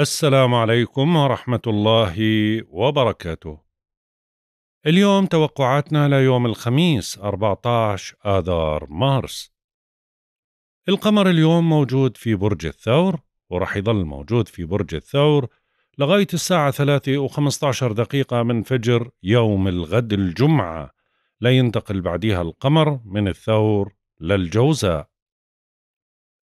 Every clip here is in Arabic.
السلام عليكم ورحمة الله وبركاته. اليوم توقعاتنا ليوم الخميس 14 آذار مارس. القمر اليوم موجود في برج الثور ورح يظل موجود في برج الثور لغاية الساعة 3 و 15 دقيقة من فجر يوم الغد الجمعة لا ينتقل بعدها القمر من الثور للجوزاء.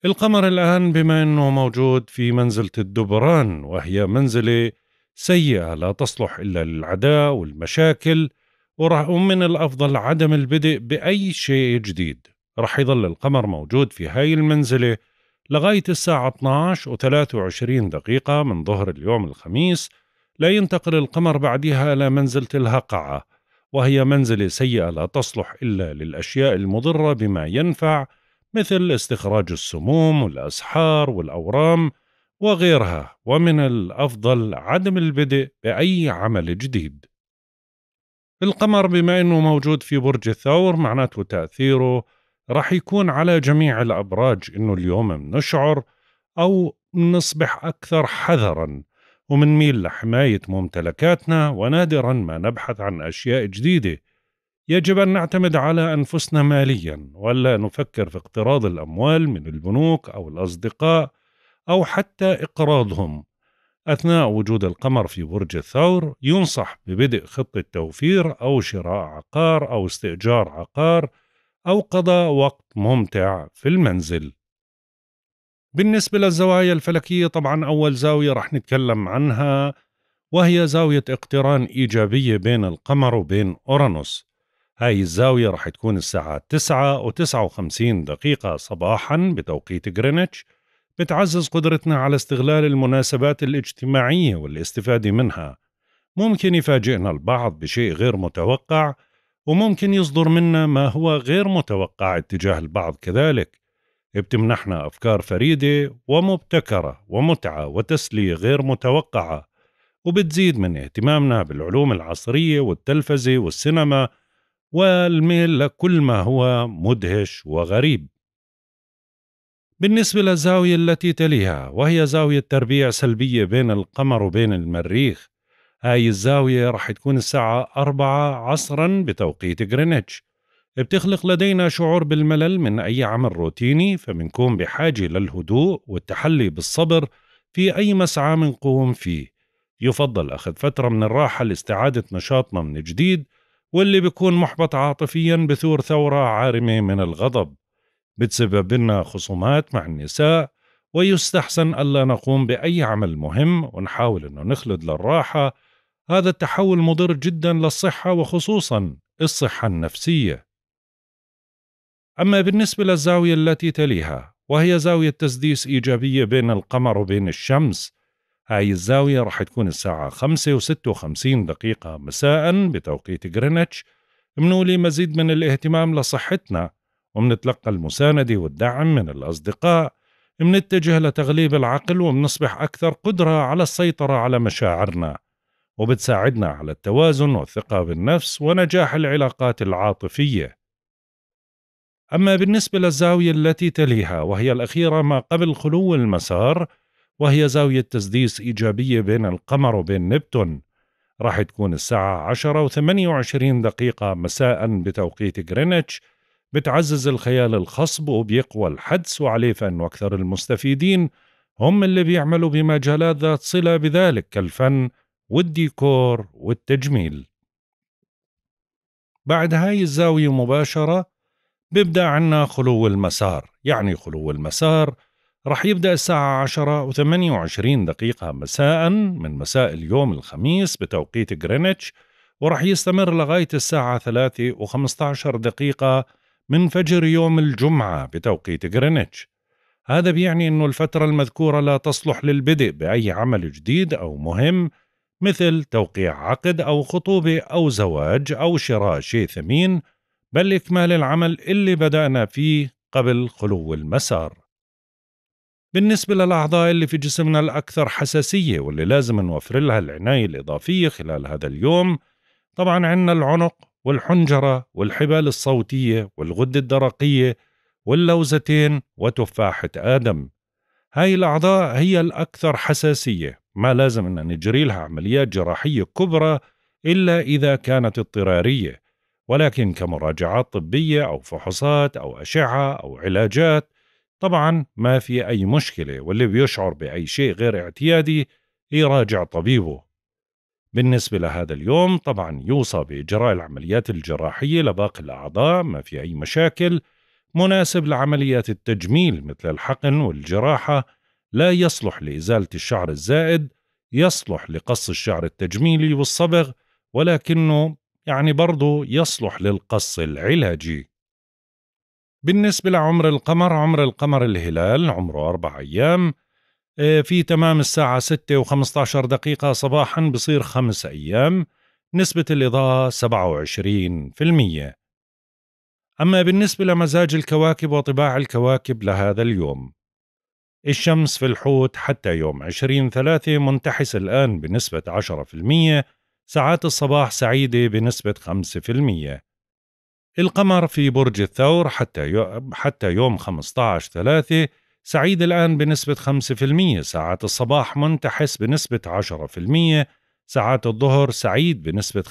القمر الآن بما أنه موجود في منزلة الدبران وهي منزلة سيئة لا تصلح إلا للعداء والمشاكل ومن الأفضل عدم البدء بأي شيء جديد رح يظل القمر موجود في هاي المنزلة لغاية الساعة 12 و23 دقيقة من ظهر اليوم الخميس لا ينتقل القمر بعدها إلى منزلة الهقعة وهي منزلة سيئة لا تصلح إلا للأشياء المضرة بما ينفع مثل استخراج السموم والأسحار والأورام وغيرها ومن الأفضل عدم البدء بأي عمل جديد القمر بما أنه موجود في برج الثور معناته تأثيره رح يكون على جميع الأبراج أنه اليوم منشعر أو نصبح أكثر حذراً ومنميل لحماية ممتلكاتنا ونادراً ما نبحث عن أشياء جديدة يجب أن نعتمد على أنفسنا ماليا ولا نفكر في اقتراض الأموال من البنوك أو الأصدقاء أو حتى إقراضهم أثناء وجود القمر في برج الثور ينصح ببدء خطة توفير أو شراء عقار أو استئجار عقار أو قضاء وقت ممتع في المنزل. بالنسبة للزوايا الفلكية طبعا أول زاوية رح نتكلم عنها وهي زاوية اقتران إيجابية بين القمر وبين أورانوس هاي الزاوية رح تكون الساعة 9 و59 دقيقة صباحا بتوقيت غرينتش بتعزز قدرتنا على استغلال المناسبات الاجتماعية والاستفادة منها ممكن يفاجئنا البعض بشيء غير متوقع وممكن يصدر منا ما هو غير متوقع اتجاه البعض كذلك بتمنحنا أفكار فريدة ومبتكرة ومتعة وتسلية غير متوقعة وبتزيد من اهتمامنا بالعلوم العصرية والتلفزة والسينما والميل لكل ما هو مدهش وغريب بالنسبة للزاوية التي تليها وهي زاوية تربيع سلبية بين القمر وبين المريخ هاي الزاوية رح تكون الساعة أربعة عصرا بتوقيت غرينتش بتخلق لدينا شعور بالملل من أي عمل روتيني فمنكون بحاجة للهدوء والتحلي بالصبر في أي مسعى منقوم فيه يفضل أخذ فترة من الراحة لاستعادة نشاطنا من جديد واللي بيكون محبط عاطفيا بثور ثورة عارمة من الغضب بتسبب لنا خصومات مع النساء ويستحسن ألا نقوم بأي عمل مهم ونحاول أنه نخلد للراحة هذا التحول مضر جدا للصحة وخصوصا الصحة النفسية أما بالنسبة للزاوية التي تليها وهي زاوية تسديس إيجابية بين القمر وبين الشمس هاي الزاوية راح تكون الساعة 5 و56 دقيقة مساء بتوقيت جرينتش منولي مزيد من الاهتمام لصحتنا ومنتلقى المساندة والدعم من الأصدقاء منتجه لتغليب العقل ومنصبح أكثر قدرة على السيطرة على مشاعرنا وبتساعدنا على التوازن والثقة بالنفس ونجاح العلاقات العاطفية أما بالنسبة للزاوية التي تليها وهي الأخيرة ما قبل خلو المسار وهي زاوية تسديس إيجابية بين القمر وبين نبتون راح تكون الساعة 10 و28 دقيقة مساء بتوقيت غرينتش بتعزز الخيال الخصب وبيقوى الحدس وعليه فإنه أكثر المستفيدين هم اللي بيعملوا بمجالات ذات صلة بذلك كالفن والديكور والتجميل بعد هاي الزاوية مباشرة بيبدأ عنا خلو المسار يعني خلو المسار رح يبدأ الساعة 10 و28 دقيقة مساء من مساء اليوم الخميس بتوقيت غرينتش ورح يستمر لغاية الساعة 3 و15 دقيقة من فجر يوم الجمعة بتوقيت غرينتش هذا بيعني أنه الفترة المذكورة لا تصلح للبدء بأي عمل جديد أو مهم مثل توقيع عقد أو خطوبة أو زواج أو شراء شيء ثمين بل إكمال العمل اللي بدأنا فيه قبل خلو المسار بالنسبة للأعضاء اللي في جسمنا الأكثر حساسية واللي لازم نوفر لها العناية الإضافية خلال هذا اليوم طبعا عندنا العنق والحنجرة والحبال الصوتية والغدة الدرقية واللوزتين وتفاحة آدم هاي الأعضاء هي الأكثر حساسية ما لازم أن نجري لها عمليات جراحية كبرى إلا إذا كانت اضطرارية ولكن كمراجعات طبية أو فحوصات أو أشعة أو علاجات طبعا ما في أي مشكلة واللي بيشعر بأي شيء غير اعتيادي يراجع طبيبه بالنسبة لهذا اليوم طبعا يوصى بإجراء العمليات الجراحية لباقي الأعضاء ما في أي مشاكل مناسب لعمليات التجميل مثل الحقن والجراحة لا يصلح لإزالة الشعر الزائد يصلح لقص الشعر التجميلي والصبغ ولكنه يعني برضه يصلح للقص العلاجي بالنسبة لعمر القمر عمر القمر الهلال عمره أربع أيام آه، في تمام الساعة 6 و 15 دقيقة صباحا بصير خمس أيام نسبة الإضاءة 27% أما بالنسبة لمزاج الكواكب وطباع الكواكب لهذا اليوم الشمس في الحوت حتى يوم 20 ثلاثة منتحس الآن بنسبة 10% ساعات الصباح سعيدة بنسبة 5% القمر في برج الثور حتى حتى يوم 15 3 سعيد الآن بنسبة 5% ساعات الصباح منتحس بنسبة 10% ساعات الظهر سعيد بنسبة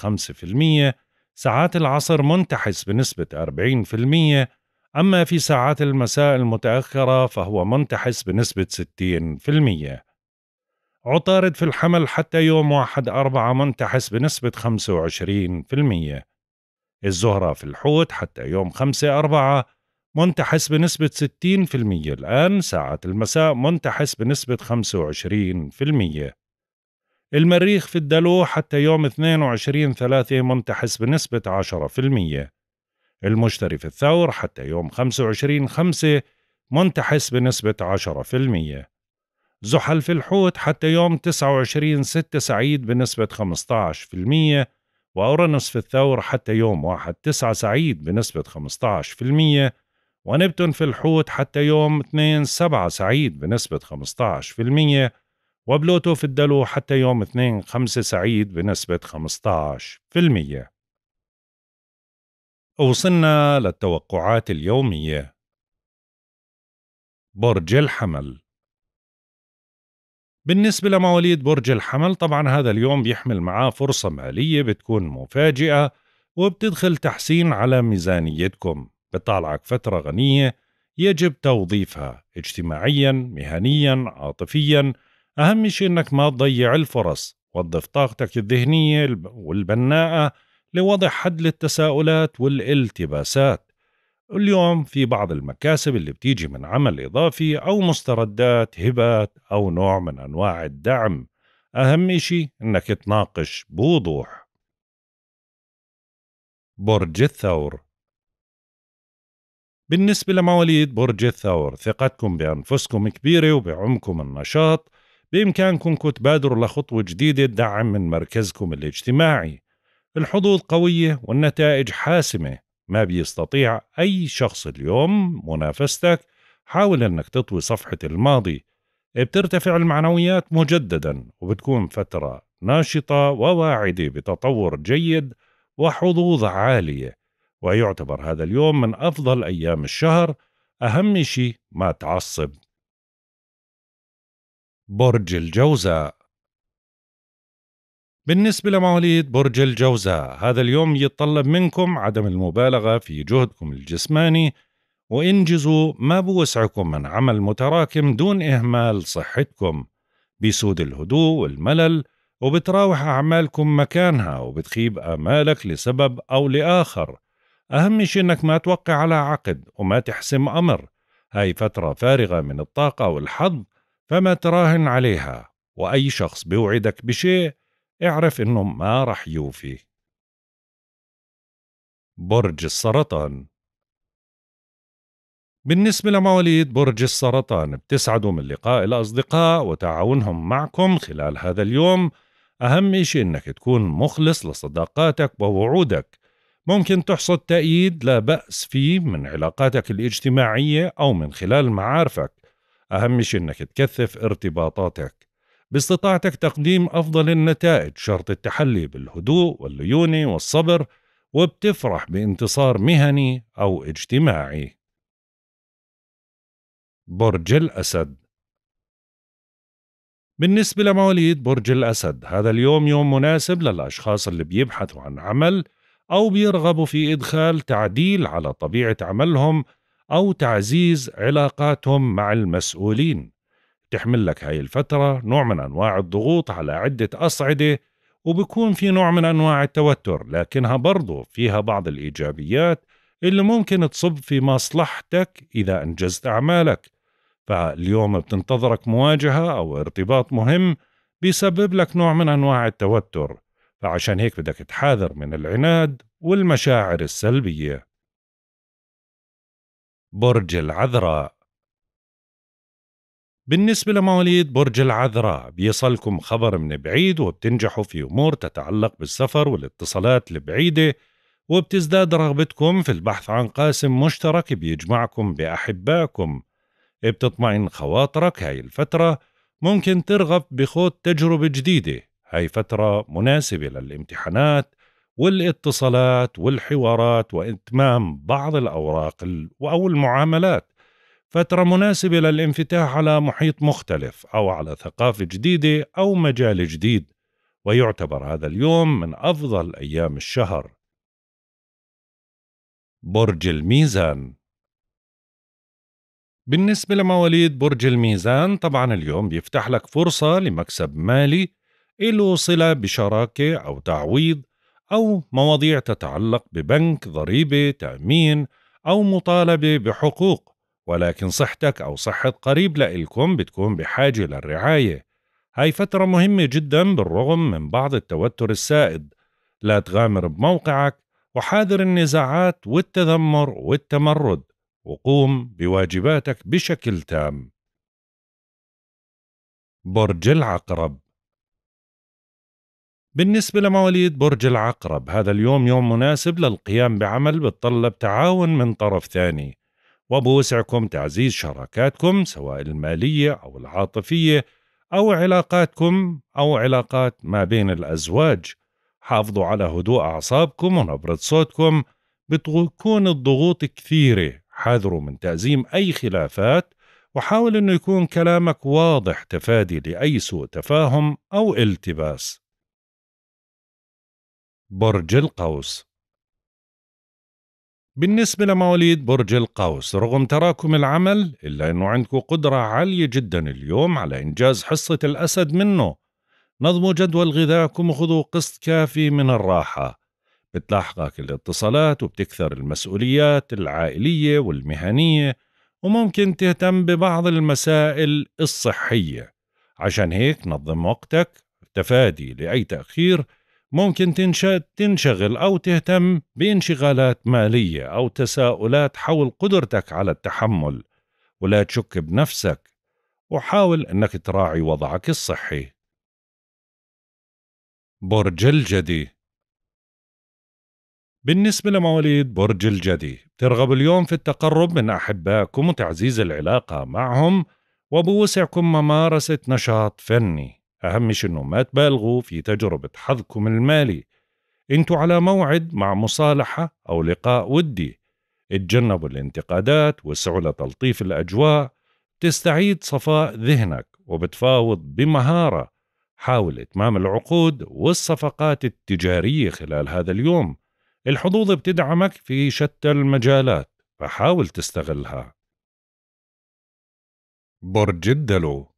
5% ساعات العصر منتحس بنسبة 40% أما في ساعات المساء المتأخرة فهو منتحس بنسبة 60% عطارد في الحمل حتى يوم 1 4 منتحس بنسبة 25% الزهرة في الحوت حتى يوم 5 4 منتحس بنسبة 60% الآن ساعة المساء منتحس بنسبة 25% المريخ في الدلو حتى يوم 22 3 منتحس بنسبة 10% المشتري في الثور حتى يوم 25 5 منتحس بنسبة 10% زحل في الحوت حتى يوم 29 6 سعيد بنسبة 15% وأورانوس في الثور حتى يوم واحد تسعة سعيد بنسبة 15% ونبتون في الحوت حتى يوم 2 سبعة سعيد بنسبة 15% وبلوتو في الدلو حتى يوم 2 5 سعيد بنسبة 15% وصلنا للتوقعات اليومية برج الحمل بالنسبة لمواليد برج الحمل طبعا هذا اليوم بيحمل معاه فرصة مالية بتكون مفاجئة وبتدخل تحسين على ميزانيتكم بتطالعك فترة غنية يجب توظيفها اجتماعيا مهنيا عاطفيا أهم شيء أنك ما تضيع الفرص وظف طاقتك الذهنية والبناءة لوضع حد للتساؤلات والالتباسات اليوم في بعض المكاسب اللي بتيجي من عمل إضافي أو مستردات هبات أو نوع من أنواع الدعم أهم إشي إنك تناقش بوضوح برج الثور بالنسبة لمواليد برج الثور ثقتكم بأنفسكم كبيرة وبعمكم النشاط بإمكانكم تبادروا لخطوة جديدة تدعم من مركزكم الاجتماعي الحظوظ قوية والنتائج حاسمة ما بيستطيع أي شخص اليوم منافستك حاول أنك تطوي صفحة الماضي بترتفع المعنويات مجددا وبتكون فترة ناشطة وواعدة بتطور جيد وحظوظ عالية ويعتبر هذا اليوم من أفضل أيام الشهر أهم شيء ما تعصب برج الجوزاء بالنسبة لمواليد برج الجوزاء هذا اليوم يتطلب منكم عدم المبالغة في جهدكم الجسماني وانجزوا ما بوسعكم من عمل متراكم دون إهمال صحتكم بيسود الهدوء والملل وبتراوح أعمالكم مكانها وبتخيب آمالك لسبب أو لآخر أهم شيء إنك ما توقع على عقد وما تحسم أمر هاي فترة فارغة من الطاقة والحظ فما تراهن عليها وأي شخص بيوعدك بشيء اعرف إنه ما رح يوفي برج السرطان بالنسبة لمواليد برج السرطان بتسعدوا من لقاء الأصدقاء وتعاونهم معكم خلال هذا اليوم أهم إشي إنك تكون مخلص لصداقاتك ووعودك ممكن تحصد تأييد لا بأس فيه من علاقاتك الاجتماعية أو من خلال معارفك أهم شيء إنك تكثف ارتباطاتك باستطاعتك تقديم أفضل النتائج شرط التحلي بالهدوء والليونة والصبر وبتفرح بانتصار مهني أو اجتماعي برج الأسد بالنسبة لمواليد برج الأسد هذا اليوم يوم مناسب للأشخاص اللي بيبحثوا عن عمل أو بيرغبوا في إدخال تعديل على طبيعة عملهم أو تعزيز علاقاتهم مع المسؤولين تحمل لك هاي الفترة نوع من أنواع الضغوط على عدة أصعدة وبكون في نوع من أنواع التوتر لكنها برضو فيها بعض الإيجابيات اللي ممكن تصب في مصلحتك إذا أنجزت أعمالك فاليوم بتنتظرك مواجهة أو ارتباط مهم بيسبب لك نوع من أنواع التوتر فعشان هيك بدك تحاذر من العناد والمشاعر السلبية برج العذراء بالنسبة لمواليد برج العذراء بيصلكم خبر من بعيد وبتنجحوا في أمور تتعلق بالسفر والاتصالات البعيدة وبتزداد رغبتكم في البحث عن قاسم مشترك بيجمعكم بأحبائكم بتطمئن خواطرك هاي الفترة ممكن ترغب بخوض تجربة جديدة هاي فترة مناسبة للامتحانات والاتصالات والحوارات وإتمام بعض الأوراق أو المعاملات فترة مناسبة للانفتاح على محيط مختلف أو على ثقافة جديدة أو مجال جديد ويعتبر هذا اليوم من أفضل أيام الشهر برج الميزان بالنسبة لمواليد برج الميزان طبعا اليوم بيفتح لك فرصة لمكسب مالي له صلة بشراكة أو تعويض أو مواضيع تتعلق ببنك ضريبة تأمين أو مطالبة بحقوق ولكن صحتك أو صحة قريب لإلكم بتكون بحاجة للرعاية هاي فترة مهمة جدا بالرغم من بعض التوتر السائد لا تغامر بموقعك وحاذر النزاعات والتذمر والتمرد وقوم بواجباتك بشكل تام برج العقرب بالنسبة لمواليد برج العقرب هذا اليوم يوم مناسب للقيام بعمل بتطلب تعاون من طرف ثاني وبوسعكم تعزيز شراكاتكم سواء المالية أو العاطفية أو علاقاتكم أو علاقات ما بين الأزواج حافظوا على هدوء أعصابكم ونبرة صوتكم بتكون الضغوط كثيرة حذروا من تأزيم أي خلافات وحاول أنه يكون كلامك واضح تفادي لأي سوء تفاهم أو التباس برج القوس بالنسبة لمواليد برج القوس رغم تراكم العمل إلا أنه عندكم قدرة عالية جدا اليوم على إنجاز حصة الأسد منه نظموا جدول غذائكم وخذوا قسط كافي من الراحة بتلاحقك الاتصالات وبتكثر المسؤوليات العائلية والمهنية وممكن تهتم ببعض المسائل الصحية عشان هيك نظم وقتك تفادي لأي تأخير ممكن تنشغل أو تهتم بانشغالات مالية أو تساؤلات حول قدرتك على التحمل ولا تشك بنفسك وحاول أنك تراعي وضعك الصحي برج الجدي بالنسبة لمواليد برج الجدي ترغب اليوم في التقرب من أحبائكم وتعزيز العلاقة معهم وبوسعكم ممارسة نشاط فني أهم شي إنه ما تبالغوا في تجربة حظكم المالي انتوا على موعد مع مصالحة أو لقاء ودي اتجنبوا الانتقادات وسعوا لتلطيف الأجواء تستعيد صفاء ذهنك وبتفاوض بمهارة حاول إتمام العقود والصفقات التجارية خلال هذا اليوم الحظوظ بتدعمك في شتى المجالات فحاول تستغلها برج الدلو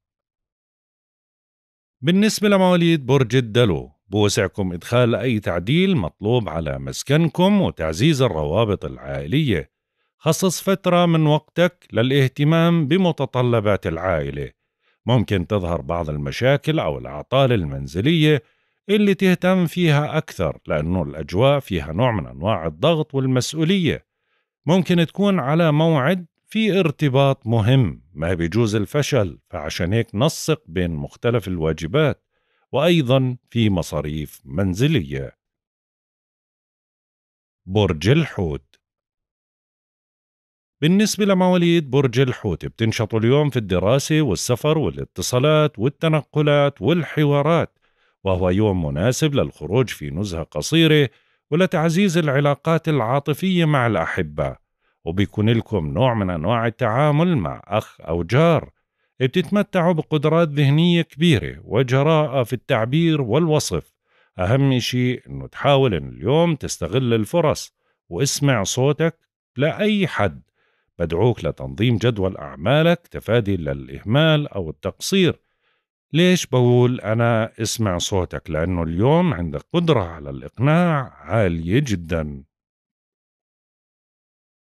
بالنسبة لمواليد برج الدلو بوسعكم إدخال أي تعديل مطلوب على مسكنكم وتعزيز الروابط العائلية خصص فترة من وقتك للاهتمام بمتطلبات العائلة ممكن تظهر بعض المشاكل أو الأعطال المنزلية اللي تهتم فيها أكثر لأنه الأجواء فيها نوع من أنواع الضغط والمسؤولية ممكن تكون على موعد في ارتباط مهم ما بيجوز الفشل فعشان هيك نسق بين مختلف الواجبات وأيضا في مصاريف منزلية برج الحوت بالنسبة لمواليد برج الحوت بتنشطوا اليوم في الدراسة والسفر والاتصالات والتنقلات والحوارات وهو يوم مناسب للخروج في نزهة قصيرة ولتعزيز العلاقات العاطفية مع الأحبة وبيكون لكم نوع من أنواع التعامل مع أخ أو جار بتتمتعوا بقدرات ذهنية كبيرة وجراءة في التعبير والوصف أهم شيء أنه تحاول إن اليوم تستغل الفرص واسمع صوتك لأي حد بدعوك لتنظيم جدول أعمالك تفادي للإهمال أو التقصير ليش بقول أنا اسمع صوتك لأنه اليوم عندك قدرة على الإقناع عالية جداً